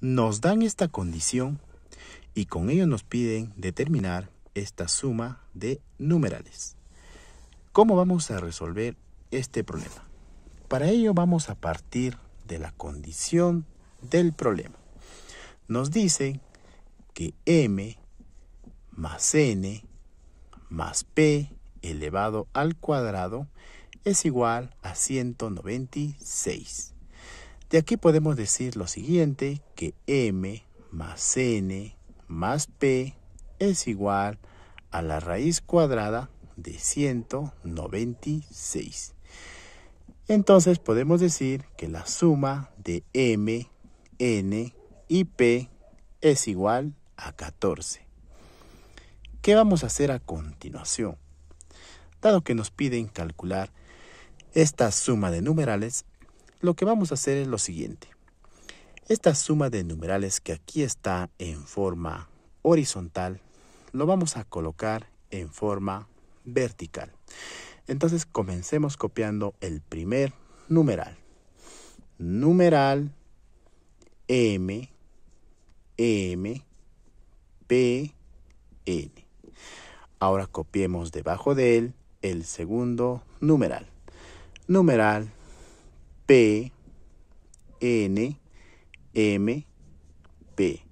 nos dan esta condición y con ello nos piden determinar esta suma de numerales. ¿Cómo vamos a resolver este problema? Para ello vamos a partir de la condición del problema. Nos dicen que m más n más p elevado al cuadrado es igual a 196. De aquí podemos decir lo siguiente, que m más n más p es igual a la raíz cuadrada de 196. Entonces podemos decir que la suma de m, n y p es igual a 14. ¿Qué vamos a hacer a continuación? Dado que nos piden calcular esta suma de numerales, lo que vamos a hacer es lo siguiente. Esta suma de numerales que aquí está en forma horizontal, lo vamos a colocar en forma vertical. Entonces comencemos copiando el primer numeral. Numeral M, M, P, N. Ahora copiemos debajo de él el segundo numeral. Numeral P, N, M, P.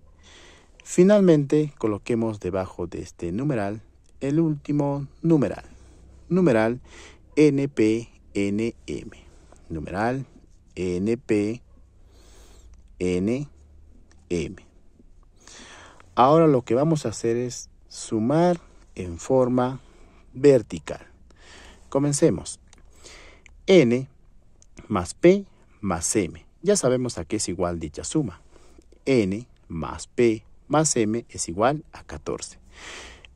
Finalmente, coloquemos debajo de este numeral el último numeral. Numeral N, N, P, M. Numeral N, N, P, M. Ahora lo que vamos a hacer es sumar en forma vertical. Comencemos. N más P más M. Ya sabemos a qué es igual dicha suma. N más P más M es igual a 14.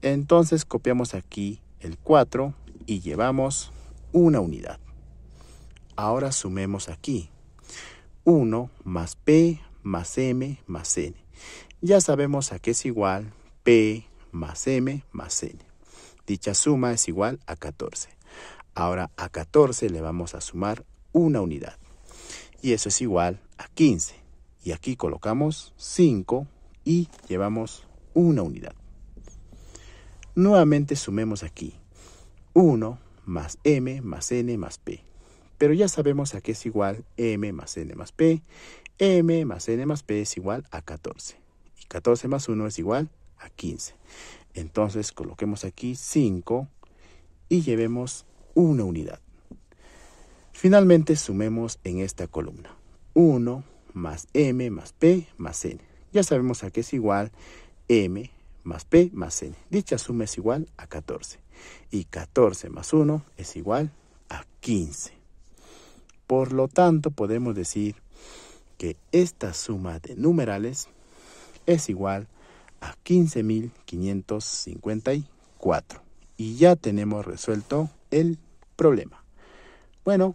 Entonces copiamos aquí el 4 y llevamos una unidad. Ahora sumemos aquí. 1 más P más M más N. Ya sabemos a qué es igual P más M más N. Dicha suma es igual a 14. Ahora a 14 le vamos a sumar una unidad. Y eso es igual a 15. Y aquí colocamos 5 y llevamos una unidad. Nuevamente sumemos aquí 1 más m más n más p. Pero ya sabemos a qué es igual m más n más p. m más n más p es igual a 14. Y 14 más 1 es igual a 15. Entonces coloquemos aquí 5 y llevemos una unidad. Finalmente sumemos en esta columna 1 más m más p más n. Ya sabemos a qué es igual m más p más n. Dicha suma es igual a 14. Y 14 más 1 es igual a 15. Por lo tanto, podemos decir que esta suma de numerales es igual a 15.554. Y ya tenemos resuelto el problema. Bueno,